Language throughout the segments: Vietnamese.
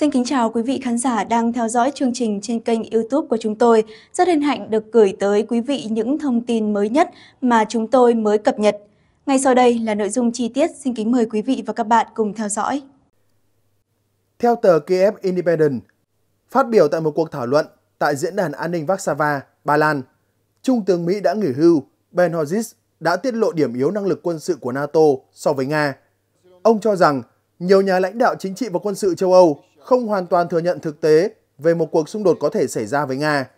Xin kính chào quý vị khán giả đang theo dõi chương trình trên kênh YouTube của chúng tôi. Rất hân hạnh được gửi tới quý vị những thông tin mới nhất mà chúng tôi mới cập nhật. Ngay sau đây là nội dung chi tiết, xin kính mời quý vị và các bạn cùng theo dõi. Theo tờ Kiev Independent, phát biểu tại một cuộc thảo luận tại Diễn đàn An ninh Warsaw, Ba Lan, Trung tướng Mỹ đã nghỉ hưu Ben Hodges đã tiết lộ điểm yếu năng lực quân sự của NATO so với Nga. Ông cho rằng nhiều nhà lãnh đạo chính trị và quân sự châu Âu không hoàn toàn thừa nhận thực tế về một cuộc xung đột có thể xảy ra với Nga.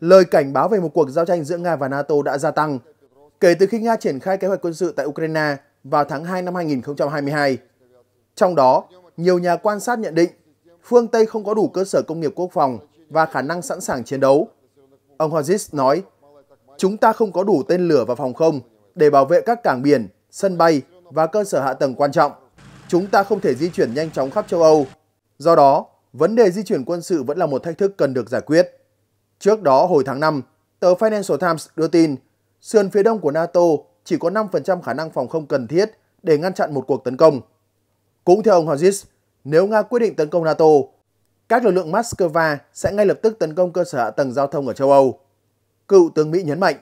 Lời cảnh báo về một cuộc giao tranh giữa Nga và NATO đã gia tăng kể từ khi Nga triển khai kế hoạch quân sự tại Ukraine vào tháng 2 năm 2022. Trong đó, nhiều nhà quan sát nhận định phương Tây không có đủ cơ sở công nghiệp quốc phòng và khả năng sẵn sàng chiến đấu. Ông Hozis nói, chúng ta không có đủ tên lửa và phòng không để bảo vệ các cảng biển, sân bay và cơ sở hạ tầng quan trọng chúng ta không thể di chuyển nhanh chóng khắp châu Âu. Do đó, vấn đề di chuyển quân sự vẫn là một thách thức cần được giải quyết. Trước đó hồi tháng 5, tờ Financial Times đưa tin sườn phía đông của NATO chỉ có 5% khả năng phòng không cần thiết để ngăn chặn một cuộc tấn công. Cũng theo ông Hodges, nếu Nga quyết định tấn công NATO, các lực lượng Moscow sẽ ngay lập tức tấn công cơ sở hạ tầng giao thông ở châu Âu. Cựu tướng Mỹ nhấn mạnh,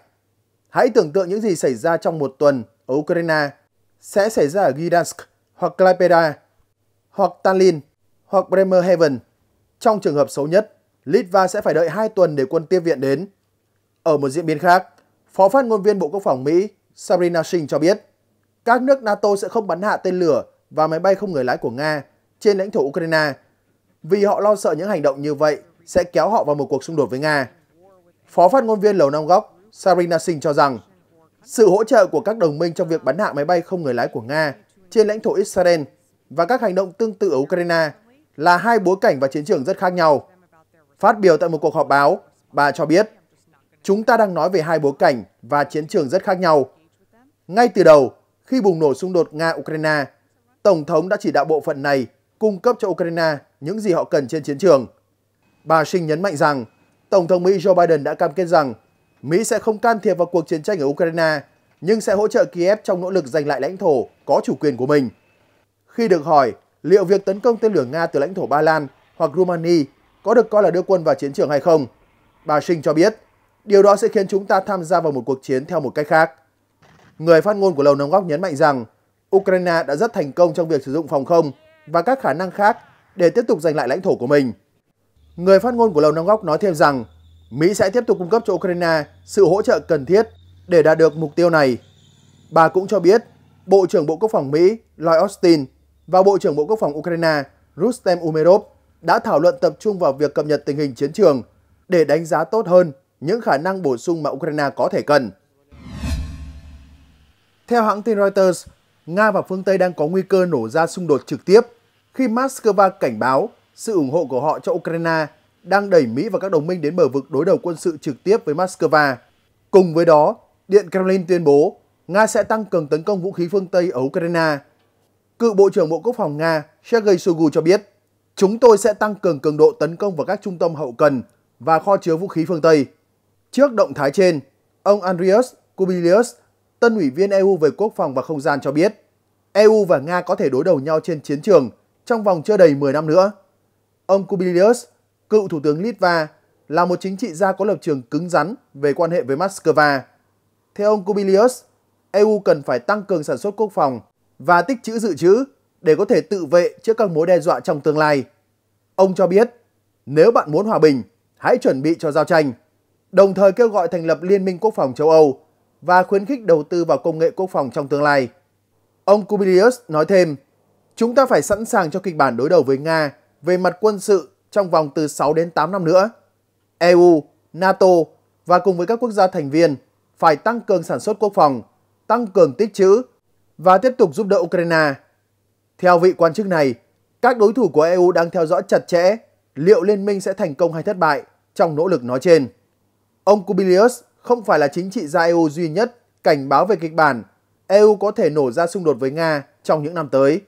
hãy tưởng tượng những gì xảy ra trong một tuần ở Ukraine sẽ xảy ra ở Gdansk hoặc Klaipeda, hoặc Tallinn, hoặc Bremerhaven. Trong trường hợp xấu nhất, Litva sẽ phải đợi 2 tuần để quân tiếp viện đến. Ở một diễn biến khác, Phó phát ngôn viên Bộ Quốc phòng Mỹ Sabrina Singh cho biết, các nước NATO sẽ không bắn hạ tên lửa và máy bay không người lái của Nga trên lãnh thổ Ukraine vì họ lo sợ những hành động như vậy sẽ kéo họ vào một cuộc xung đột với Nga. Phó phát ngôn viên Lầu Năm Góc Sabrina Singh cho rằng, sự hỗ trợ của các đồng minh trong việc bắn hạ máy bay không người lái của Nga trên lãnh thổ Israel và các hành động tương tự ở Ukraine là hai bối cảnh và chiến trường rất khác nhau. Phát biểu tại một cuộc họp báo, bà cho biết, chúng ta đang nói về hai bối cảnh và chiến trường rất khác nhau. Ngay từ đầu, khi bùng nổ xung đột Nga-Ukraine, Tổng thống đã chỉ đạo bộ phận này cung cấp cho Ukraine những gì họ cần trên chiến trường. Bà Sinh nhấn mạnh rằng, Tổng thống Mỹ Joe Biden đã cam kết rằng Mỹ sẽ không can thiệp vào cuộc chiến tranh ở Ukraine nhưng sẽ hỗ trợ Kiev trong nỗ lực giành lại lãnh thổ có chủ quyền của mình. Khi được hỏi liệu việc tấn công tên lửa Nga từ lãnh thổ Ba Lan hoặc Romania có được coi là đưa quân vào chiến trường hay không, bà Sinh cho biết điều đó sẽ khiến chúng ta tham gia vào một cuộc chiến theo một cách khác. Người phát ngôn của Lầu Năm Góc nhấn mạnh rằng Ukraine đã rất thành công trong việc sử dụng phòng không và các khả năng khác để tiếp tục giành lại lãnh thổ của mình. Người phát ngôn của Lầu Năm Góc nói thêm rằng Mỹ sẽ tiếp tục cung cấp cho Ukraine sự hỗ trợ cần thiết để đạt được mục tiêu này, bà cũng cho biết Bộ trưởng Bộ Quốc phòng Mỹ Lloyd Austin và Bộ trưởng Bộ Quốc phòng Ukraine Rustem Umerov đã thảo luận tập trung vào việc cập nhật tình hình chiến trường để đánh giá tốt hơn những khả năng bổ sung mà Ukraine có thể cần. Theo hãng tin Reuters, Nga và phương Tây đang có nguy cơ nổ ra xung đột trực tiếp khi Moscow cảnh báo sự ủng hộ của họ cho Ukraine đang đẩy Mỹ và các đồng minh đến bờ vực đối đầu quân sự trực tiếp với Moscow. Cùng với đó, Điện Kremlin tuyên bố Nga sẽ tăng cường tấn công vũ khí phương Tây ở Ukraine. Cựu Bộ trưởng Bộ Quốc phòng Nga Sergei Shoigu cho biết, chúng tôi sẽ tăng cường cường độ tấn công vào các trung tâm hậu cần và kho chứa vũ khí phương Tây. Trước động thái trên, ông Andrius Kubilius, tân ủy viên EU về quốc phòng và không gian cho biết, EU và Nga có thể đối đầu nhau trên chiến trường trong vòng chưa đầy 10 năm nữa. Ông Kubilius, cựu thủ tướng Litva, là một chính trị gia có lập trường cứng rắn về quan hệ với Moscow theo ông Kubilius, EU cần phải tăng cường sản xuất quốc phòng và tích trữ dự trữ để có thể tự vệ trước các mối đe dọa trong tương lai. Ông cho biết, nếu bạn muốn hòa bình, hãy chuẩn bị cho giao tranh, đồng thời kêu gọi thành lập Liên minh Quốc phòng châu Âu và khuyến khích đầu tư vào công nghệ quốc phòng trong tương lai. Ông Kubilius nói thêm, chúng ta phải sẵn sàng cho kịch bản đối đầu với Nga về mặt quân sự trong vòng từ 6 đến 8 năm nữa. EU, NATO và cùng với các quốc gia thành viên phải tăng cường sản xuất quốc phòng, tăng cường tích trữ và tiếp tục giúp đỡ Ukraine. Theo vị quan chức này, các đối thủ của EU đang theo dõi chặt chẽ liệu liên minh sẽ thành công hay thất bại trong nỗ lực nói trên. Ông Kubilius không phải là chính trị gia EU duy nhất cảnh báo về kịch bản EU có thể nổ ra xung đột với Nga trong những năm tới.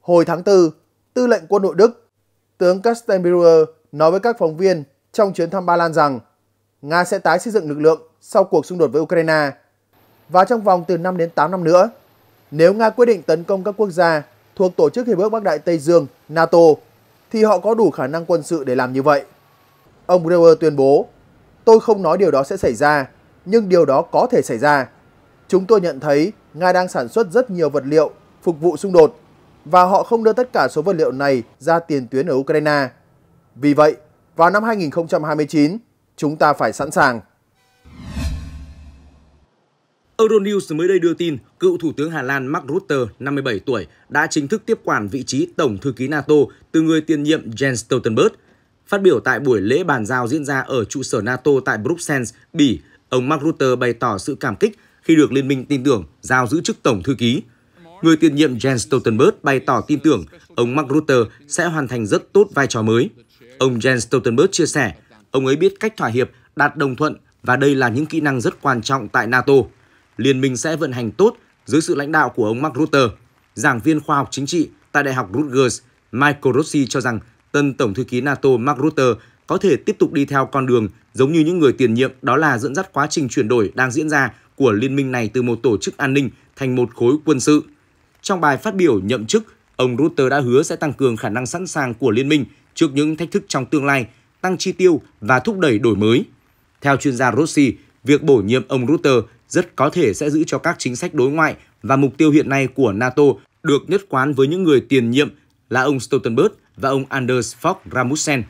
Hồi tháng 4, tư lệnh quân đội Đức, tướng Kastenbauer nói với các phóng viên trong chuyến thăm Ba Lan rằng Nga sẽ tái xây dựng lực lượng sau cuộc xung đột với Ukraine và trong vòng từ 5 đến 8 năm nữa. Nếu Nga quyết định tấn công các quốc gia thuộc Tổ chức Hiệp ước Bắc Đại Tây Dương NATO thì họ có đủ khả năng quân sự để làm như vậy. Ông Brewer tuyên bố, tôi không nói điều đó sẽ xảy ra, nhưng điều đó có thể xảy ra. Chúng tôi nhận thấy Nga đang sản xuất rất nhiều vật liệu phục vụ xung đột và họ không đưa tất cả số vật liệu này ra tiền tuyến ở Ukraine. Vì vậy, vào năm 2029, chúng ta phải sẵn sàng. Euronews mới đây đưa tin, cựu Thủ tướng Hà Lan Mark Rutte, 57 tuổi, đã chính thức tiếp quản vị trí Tổng thư ký NATO từ người tiền nhiệm Jens Stoltenberg. Phát biểu tại buổi lễ bàn giao diễn ra ở trụ sở NATO tại Bruxelles, Bỉ, ông Mark Rutte bày tỏ sự cảm kích khi được Liên minh tin tưởng giao giữ chức Tổng thư ký. Người tiền nhiệm Jens Stoltenberg bày tỏ tin tưởng ông Mark Rutte sẽ hoàn thành rất tốt vai trò mới. Ông Jens Stoltenberg chia sẻ, ông ấy biết cách thỏa hiệp, đạt đồng thuận và đây là những kỹ năng rất quan trọng tại NATO. Liên minh sẽ vận hành tốt dưới sự lãnh đạo của ông Mark Rutte. Giảng viên khoa học chính trị tại Đại học Rutgers Michael Rossi cho rằng tân Tổng thư ký NATO Mark Rutte có thể tiếp tục đi theo con đường giống như những người tiền nhiệm đó là dẫn dắt quá trình chuyển đổi đang diễn ra của liên minh này từ một tổ chức an ninh thành một khối quân sự. Trong bài phát biểu nhậm chức, ông Rutte đã hứa sẽ tăng cường khả năng sẵn sàng của liên minh trước những thách thức trong tương lai, tăng chi tiêu và thúc đẩy đổi mới. Theo chuyên gia Rossi, việc bổ nhiệm ông Rutte rất có thể sẽ giữ cho các chính sách đối ngoại và mục tiêu hiện nay của NATO được nhất quán với những người tiền nhiệm là ông Stoltenberg và ông Anders Fogh Rasmussen.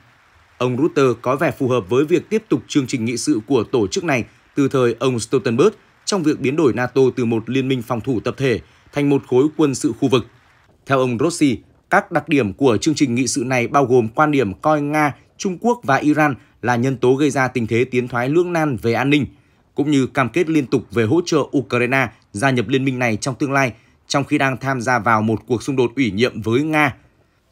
Ông Rutte có vẻ phù hợp với việc tiếp tục chương trình nghị sự của tổ chức này từ thời ông Stoltenberg trong việc biến đổi NATO từ một liên minh phòng thủ tập thể thành một khối quân sự khu vực. Theo ông Rossi, các đặc điểm của chương trình nghị sự này bao gồm quan điểm coi Nga, Trung Quốc và Iran là nhân tố gây ra tình thế tiến thoái lưỡng nan về an ninh – cũng như cam kết liên tục về hỗ trợ Ukraine gia nhập liên minh này trong tương lai, trong khi đang tham gia vào một cuộc xung đột ủy nhiệm với Nga.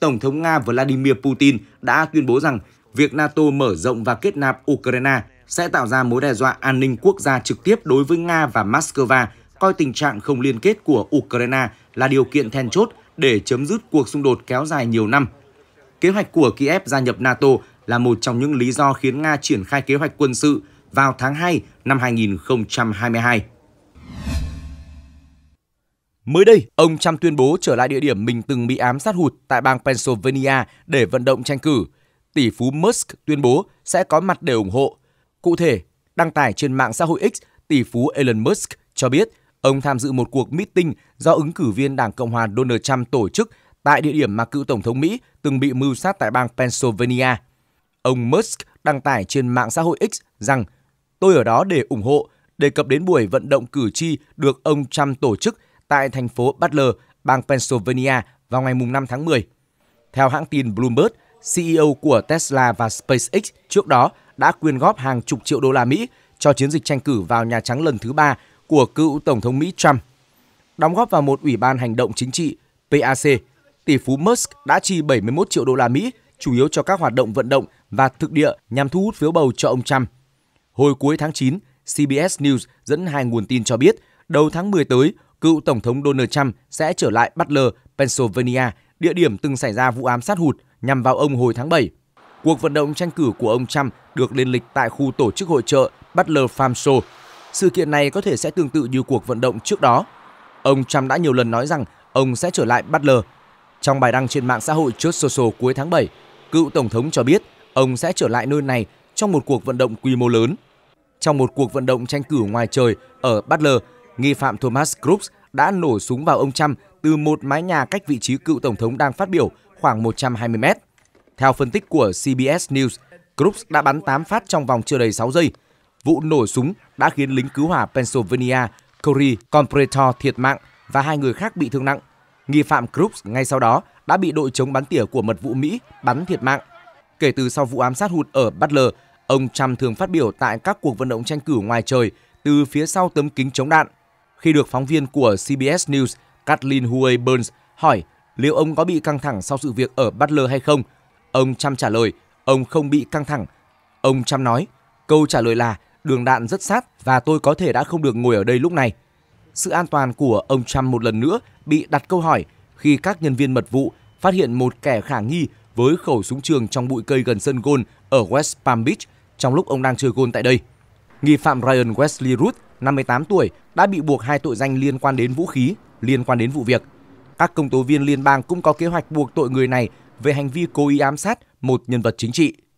Tổng thống Nga Vladimir Putin đã tuyên bố rằng việc NATO mở rộng và kết nạp Ukraine sẽ tạo ra mối đe dọa an ninh quốc gia trực tiếp đối với Nga và Moscow, coi tình trạng không liên kết của Ukraine là điều kiện then chốt để chấm dứt cuộc xung đột kéo dài nhiều năm. Kế hoạch của Kiev gia nhập NATO là một trong những lý do khiến Nga triển khai kế hoạch quân sự vào tháng 2 năm 2022. Mới đây, ông Trump tuyên bố trở lại địa điểm mình từng bị ám sát hụt tại bang Pennsylvania để vận động tranh cử. Tỷ phú Musk tuyên bố sẽ có mặt để ủng hộ. Cụ thể, đăng tải trên mạng xã hội X, tỷ phú Elon Musk cho biết ông tham dự một cuộc meeting do ứng cử viên Đảng Cộng hòa Donald Trump tổ chức tại địa điểm mà cựu Tổng thống Mỹ từng bị mưu sát tại bang Pennsylvania. Ông Musk đăng tải trên mạng xã hội X rằng Tôi ở đó để ủng hộ, đề cập đến buổi vận động cử tri được ông Trump tổ chức tại thành phố Butler, bang Pennsylvania vào ngày 5 tháng 10. Theo hãng tin Bloomberg, CEO của Tesla và SpaceX trước đó đã quyên góp hàng chục triệu đô la Mỹ cho chiến dịch tranh cử vào Nhà Trắng lần thứ ba của cựu Tổng thống Mỹ Trump. Đóng góp vào một ủy ban hành động chính trị PAC, tỷ phú Musk đã chi 71 triệu đô la Mỹ chủ yếu cho các hoạt động vận động và thực địa nhằm thu hút phiếu bầu cho ông Trump. Hồi cuối tháng 9, CBS News dẫn hai nguồn tin cho biết, đầu tháng 10 tới, cựu Tổng thống Donald Trump sẽ trở lại Butler, Pennsylvania, địa điểm từng xảy ra vụ ám sát hụt nhằm vào ông hồi tháng 7. Cuộc vận động tranh cử của ông Trump được lên lịch tại khu tổ chức hội trợ Butler Farm Show. Sự kiện này có thể sẽ tương tự như cuộc vận động trước đó. Ông Trump đã nhiều lần nói rằng ông sẽ trở lại Butler. Trong bài đăng trên mạng xã hội trước Social cuối tháng 7, cựu Tổng thống cho biết ông sẽ trở lại nơi này trong một cuộc vận động quy mô lớn trong một cuộc vận động tranh cử ngoài trời ở Butler, nghi phạm Thomas Crooks đã nổ súng vào ông Trump từ một mái nhà cách vị trí cựu tổng thống đang phát biểu khoảng 120 mét. Theo phân tích của CBS News, Crooks đã bắn 8 phát trong vòng chưa đầy 6 giây. Vụ nổ súng đã khiến lính cứu hỏa Pennsylvania Corey Compretor thiệt mạng và hai người khác bị thương nặng. Nghi phạm Crooks ngay sau đó đã bị đội chống bắn tỉa của mật vụ Mỹ bắn thiệt mạng. Kể từ sau vụ ám sát hụt ở Butler, Ông Trump thường phát biểu tại các cuộc vận động tranh cử ngoài trời từ phía sau tấm kính chống đạn. Khi được phóng viên của CBS News Kathleen Huey Burns hỏi liệu ông có bị căng thẳng sau sự việc ở Butler hay không, ông Trump trả lời ông không bị căng thẳng. Ông Trump nói câu trả lời là đường đạn rất sát và tôi có thể đã không được ngồi ở đây lúc này. Sự an toàn của ông Trump một lần nữa bị đặt câu hỏi khi các nhân viên mật vụ phát hiện một kẻ khả nghi với khẩu súng trường trong bụi cây gần sân gôn ở West Palm Beach trong lúc ông đang chơi gôn tại đây. Nghi phạm Ryan Wesley Root, 58 tuổi, đã bị buộc hai tội danh liên quan đến vũ khí, liên quan đến vụ việc. Các công tố viên liên bang cũng có kế hoạch buộc tội người này về hành vi cố ý ám sát một nhân vật chính trị.